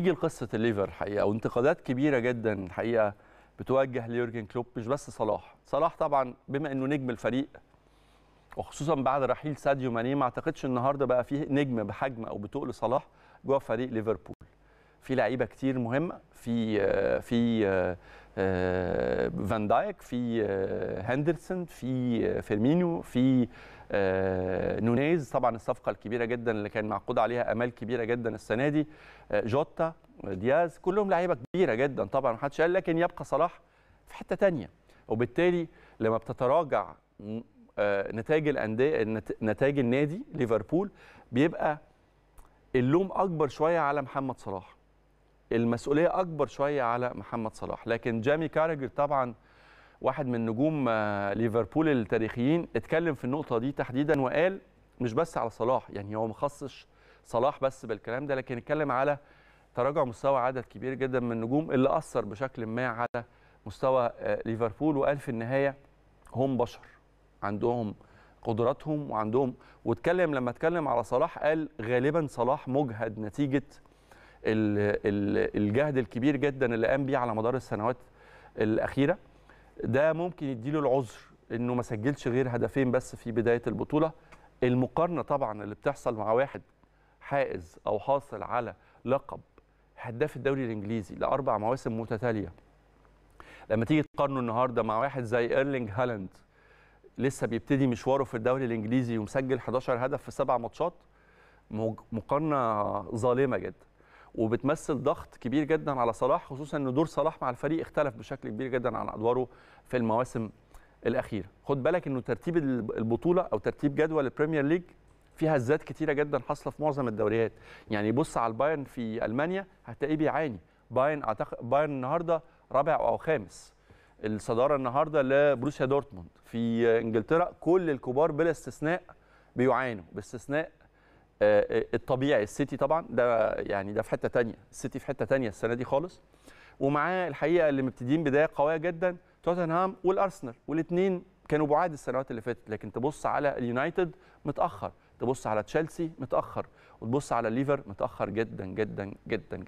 نيجي لقصه الليفر حقيقه وانتقادات كبيره جدا حقيقه بتوجه ليورجن كلوب مش بس صلاح صلاح طبعا بما انه نجم الفريق وخصوصا بعد رحيل ساديو ماني ما اعتقدش النهارده بقى فيه نجم بحجم او بتقل صلاح جوه فريق ليفربول في لعيبه كتير مهمه في آه، في آه، آه، فان دايك في آه، هندرسون في آه، فيرمينيو في آه، نونيز طبعا الصفقه الكبيره جدا اللي كان معقود عليها امال كبيره جدا السنه دي جوتا دياز كلهم لعيبه كبيره جدا طبعا محدش قال لكن يبقى صلاح في حته ثانيه وبالتالي لما بتتراجع نتائج الانديه نتائج النادي ليفربول بيبقى اللوم اكبر شويه على محمد صلاح المسؤوليه اكبر شويه على محمد صلاح لكن جامي كاراجر طبعا واحد من نجوم آه، ليفربول التاريخيين اتكلم في النقطه دي تحديدا وقال مش بس على صلاح يعني هو مخصص صلاح بس بالكلام ده لكن اتكلم على تراجع مستوى عدد كبير جدا من النجوم اللي اثر بشكل ما على مستوى آه، ليفربول وقال في النهايه هم بشر عندهم قدراتهم وعندهم واتكلم لما اتكلم على صلاح قال غالبا صلاح مجهد نتيجه الجهد الكبير جدا اللي قام بيه على مدار السنوات الاخيره ده ممكن يديله العذر انه ما سجلش غير هدفين بس في بدايه البطوله المقارنه طبعا اللي بتحصل مع واحد حائز او حاصل على لقب هداف الدوري الانجليزي لاربع مواسم متتاليه لما تيجي تقارنه النهارده مع واحد زي ايرلينج هالاند لسه بيبتدي مشواره في الدوري الانجليزي ومسجل 11 هدف في سبع ماتشات مقارنه ظالمه جدا وبتمثل ضغط كبير جدا على صلاح خصوصا ان دور صلاح مع الفريق اختلف بشكل كبير جدا عن ادواره في المواسم الاخيره خد بالك انه ترتيب البطوله او ترتيب جدول البريمير ليج فيها هزات كتيره جدا حاصله في معظم الدوريات يعني بص على البايرن في المانيا هتلاقيه بيعاني بايرن اعتقد بايرن النهارده رابع او خامس الصداره النهارده لبروسيا دورتموند في انجلترا كل الكبار بلا استثناء بيعانوا باستثناء آه، آه، الطبيعي السيتي طبعا ده يعني ده في حته ثانيه السيتي في حته ثانيه السنه دي خالص ومعاه الحقيقه اللي مبتدئين بدايه قويه جدا توتنهام والارسنال والاثنين كانوا بعاد السنوات اللي فاتت لكن تبص على اليونايتد متاخر تبص على تشيلسي متاخر وتبص على الليفر متاخر جدا جدا جدا, جداً.